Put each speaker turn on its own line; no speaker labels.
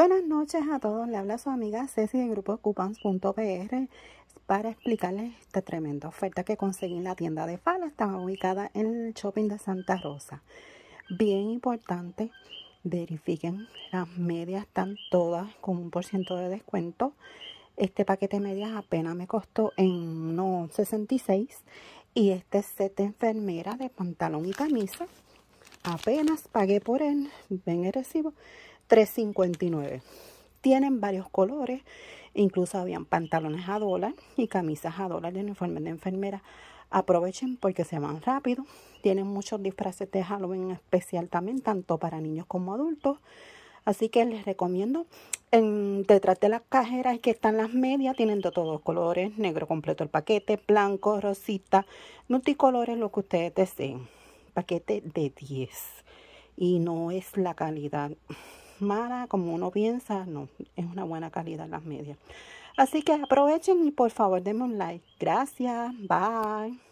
Buenas noches a todos, le habla su amiga Ceci de grupo Cupans.pr para explicarles esta tremenda oferta que conseguí en la tienda de Fala. Estaba ubicada en el shopping de Santa Rosa. Bien importante, verifiquen, las medias están todas con un por ciento de descuento. Este paquete de medias apenas me costó en no 66 y este set de enfermera de pantalón y camisa apenas pagué por él, ven el recibo, 359. Tienen varios colores, incluso habían pantalones a dólar y camisas a dólar de uniformes de enfermera. Aprovechen porque se van rápido. Tienen muchos disfraces de Halloween especial también, tanto para niños como adultos. Así que les recomiendo. En, detrás de las cajeras que están las medias, tienen de todos colores, negro completo el paquete, blanco, rosita, multicolores, lo que ustedes deseen. Paquete de 10. Y no es la calidad mala como uno piensa, no, es una buena calidad las medias. Así que aprovechen y por favor denme un like. Gracias, bye.